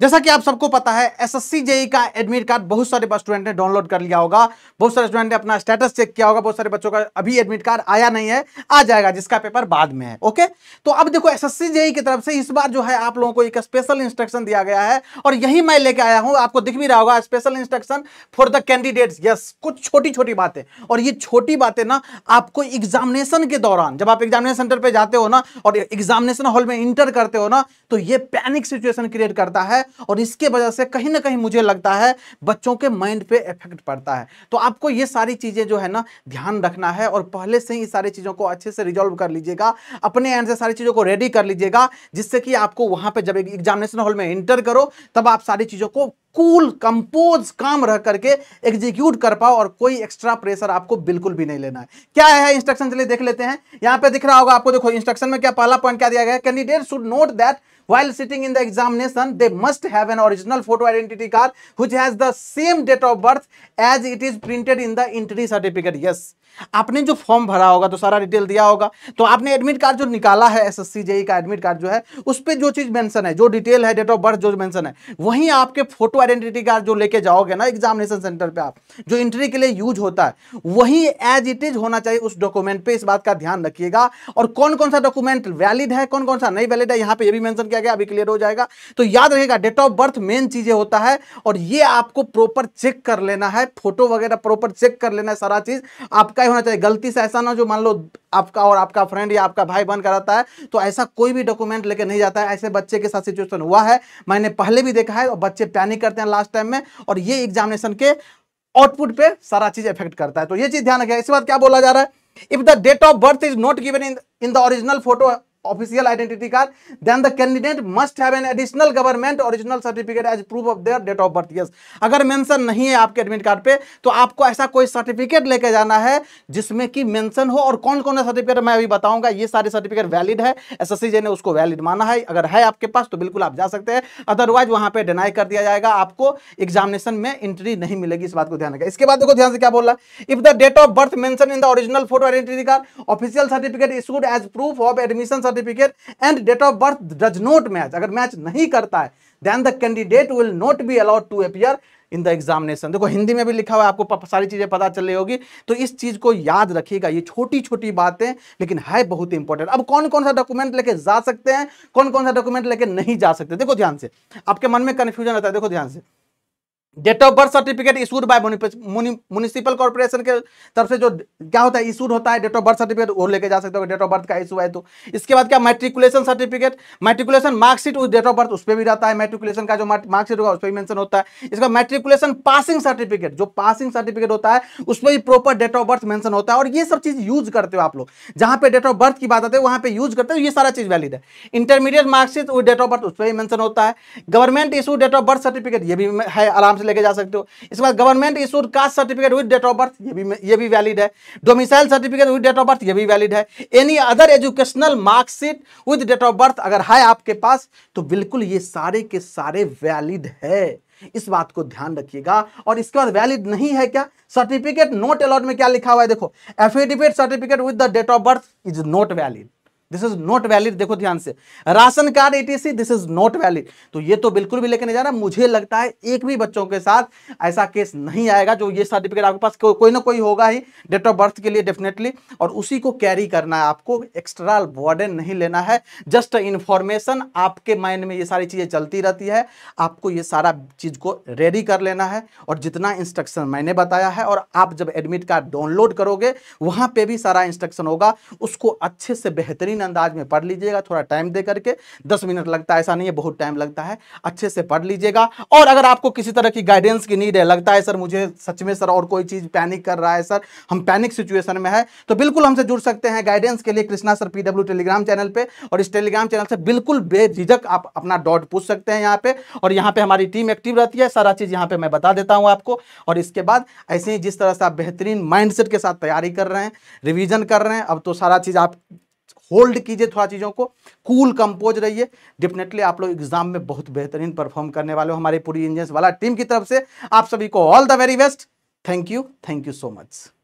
जैसा कि आप सबको पता है एसएससी जेई e का एडमिट कार्ड बहुत सारे स्टूडेंट ने डाउनलोड कर लिया होगा बहुत सारे स्टूडेंट ने अपना स्टेटस चेक किया होगा बहुत सारे बच्चों का अभी एडमिट कार्ड आया नहीं है आ जाएगा जिसका पेपर बाद में है ओके तो अब देखो एसएससी जेई e की तरफ से इस बार जो है आप लोगों को एक स्पेशल इंस्ट्रक्शन दिया गया है और यही मैं लेके आया हूं आपको दिख भी रहा होगा special instruction for the candidate yes कुछ छोटी छोटी बातें और ये छोटी बातें ना आपको एग्जामिनेशन के दौरान जब आप एग्जामिनेशन सेंटर पर जाते हो ना और एग्जामिनेशन हॉल में इंटर करते हो ना तो ये पैनिक सिचुएशन क्रिएट करता है है और इसके वजह से कहीं ना कहीं मुझे लगता है बच्चों के माइंड पे इफेक्ट पड़ता है तो आपको ये सारी चीज़ें जो है ना ध्यान रखना है और पहले से ही सारी चीज़ों को अच्छे से रिजॉल्व कर लीजिएगा अपने एंड से सारी चीज़ों को रेडी कर लीजिएगा जिससे कि आपको वहाँ पर जब एग्जामिनेशन हॉल में इंटर करो तब आप सारी चीज़ों को कूल कंपोज काम रह करके एग्जीक्यूट कर पाओ और कोई एक्स्ट्रा प्रेशर आपको बिल्कुल भी नहीं लेना है क्या है इंस्ट्रक्शन चलिए देख लेते हैं यहां पे दिख रहा होगा आपको देखो इंस्ट्रक्शन में क्या पहला पॉइंट क्या दिया गया candidate should note that while sitting in the examination they must have an original photo identity card which has the same date of birth as it is printed in the entry certificate yes आपने जो form भरा होगा तो सारा detail दिया होगा तो आपने एडमिट कार्ड जो निकाला है एसएससी एस e का एडमिट कार्ड जो है उस पर जो चीज़ मेंशन है जो डिटेल है डेट ऑफ बर्थ जो मेंशन है वहीं आपके फोटो आइडेंटिटी कार्ड जो लेके जाओगे ना एग्जामिनेशन सेंटर पे आप जो इंट्री के लिए यूज होता है वही एज इट इज होना चाहिए उस डॉक्यूमेंट पर इस बात का ध्यान रखिएगा और कौन कौन सा डॉक्यूमेंट वैलिड है कौन कौन सा नहीं वैलिड है यहाँ पे ये भी मैंशन किया गया अभी क्लियर हो जाएगा तो याद रहेगा डेट ऑफ बर्थ मेन चीजें होता है और ये आपको प्रॉपर चेक कर लेना है फोटो वगैरह प्रॉपर चेक कर लेना है सारा चीज आपका का ही होना चाहिए गलती से ऐसा ना जो मान लो आपका और आपका फ्रेंड या आपका भाई बन कर रहता है तो ऐसा कोई भी डॉक्यूमेंट लेके नहीं जाता है ऐसे बच्चे के साथ सिचुएशन हुआ है मैंने पहले भी देखा है और बच्चे पैनिक करते हैं लास्ट टाइम में और ये एग्जामिनेशन के आउटपुट पे सारा चीज इफेक्ट करता है तो ये चीज ध्यान रखें इसके बाद क्या बोला जा रहा है if the date of birth is not given in in the original photo official identity card then the candidate must have an additional government original certificate as proof of their date of birth yes अगर mention नहीं है आपके admit card पे तो आपको ऐसा कोई certificate लेके जाना है जिसमें कि मेंशन हो और कौन कौन सा सर्टिफिकेट मैं अभी बताऊंगा ये सारे सर्टिफिकेट वैलिड है एसएससी ने उसको वैलिड माना है अगर है आपके पास तो बिल्कुल आप जा सकते हैं अदरवाइज वहां पर डिनाई कर दिया जाएगा आपको एग्जामिनेशन में एंट्री नहीं मिलेगी इस बात को ध्यान रखें इसके बाद देखो ध्यान से क्या बोल रहा है if the date of birth mention in the original photo identity card official certificate issued as proof of admission certificate and date of birth does not match अगर मैच नहीं करता है then the candidate will not be allowed to appear in the examination देखो हिंदी में भी लिखा हुआ है आपको सारी चीज़ें पता चल रही होगी तो इस चीज़ को याद रखिएगा ये छोटी छोटी बातें लेकिन है बहुत इंपॉर्टेंट अब कौन कौन सा डॉक्यूमेंट लेके जा सकते हैं कौन कौन सा डॉक्यूमेंट लेके नहीं जा सकते देखो ध्यान से आपके मन में कन्फ्यूजन रहता है देखो ध्यान से date of birth certificate issued by municipal corporation के तरफ से जो क्या होता है इशूड होता है डेट ऑफ बर्थ सर्टिफिकेट वो लेके जा सकते हो डेट ऑफ बर्थ का इशू है तो इसके बाद क्या मैट्रिकुलेशन सर्टिफिकेट मैट्रिकुलेशन मार्कशीट उस डेट ऑफ बर्थ उस पर भी रहता है मैट्रिकुलेशन का जो मार्कशीट होगा उस पर भी मेंशन होता है इसका मैट्रिकुलेशन पासिंग सर्टिफिकेट जो पासिंग सर्टिफिकेट होता है उसमें भी proper date of birth mention होता है और ये सब चीज यूज करते हो आप लोग जहां पे डेट ऑफ बर्थ की बात आती है वहां पे यूज करते हो ये सारा चीज वैलिड है intermediate marksheet date of birth उस पर भी मेंशन होता है government issue date of birth certificate ये भी है आराम से लेके जा सकते हो इसके बाद government issued caste certificate with date of birth ये भी ये भी वैलिड है domicile certificate with date of birth ये भी वैलिड है any other educational marksheet with date of birth अगर है आपके पास तो बिल्कुल ये सारे के सारे वैलिड है इस बात को ध्यान रखिएगा और इसके बाद वैलिड नहीं है क्या सर्टिफिकेट नोट अलॉट में क्या लिखा हुआ है देखो affidavit certificate with the date of birth is not valid this is not valid देखो ध्यान से ration card ETC this is not valid तो ये तो बिल्कुल भी लेके नहीं जाना मुझे लगता है एक भी बच्चों के साथ ऐसा केस नहीं आएगा जो ये सर्टिफिकेट आपके पास को, कोई ना कोई होगा ही डेट ऑफ बर्थ के लिए डेफिनेटली और उसी को कैरी करना है आपको एक्स्ट्रा बॉर्डन नहीं लेना है जस्ट इंफॉर्मेशन आपके माइंड में ये सारी चीज़ें चलती रहती है आपको ये सारा चीज़ को रेडी कर लेना है और जितना इंस्ट्रक्शन मैंने बताया है और आप जब एडमिट कार्ड डाउनलोड करोगे वहां पर भी सारा इंस्ट्रक्शन होगा उसको अच्छे से बेहतरीन बेहतरीन अंदाज में पढ़ लीजिएगा थोड़ा टाइम दे करके दस मिनट लगता है ऐसा नहीं है बहुत टाइम लगता है अच्छे से पढ़ लीजिएगा और अगर आपको किसी तरह की गाइडेंस की नीड है लगता है सर मुझे सच में सर और कोई चीज़ पैनिक कर रहा है सर हम पैनिक सिचुएशन में है तो बिल्कुल हमसे जुड़ सकते हैं गाइडेंस के लिए Krishna sir PW Telegram channel पर और इस टेलीग्राम चैनल से बिल्कुल बेझिझक आप अपना डॉट पूछ सकते हैं यहाँ पे और यहाँ पे हमारी टीम एक्टिव रहती है सारा चीज़ यहाँ पे मैं बता देता हूँ आपको और इसके बाद ऐसे ही जिस तरह से आप बेहतरीन माइंडसेट के साथ तैयारी कर रहे हैं रिवीजन कर रहे हैं अब तो सारा चीज़ आप होल्ड कीजिए थोड़ा चीज़ों को कूल कंपोज रहिए डेफिनेटली आप लोग एग्जाम में बहुत बेहतरीन परफॉर्म करने वाले हो हमारी पूरी इंजन्स वाला टीम की तरफ से आप सभी को all the very best thank you thank you so much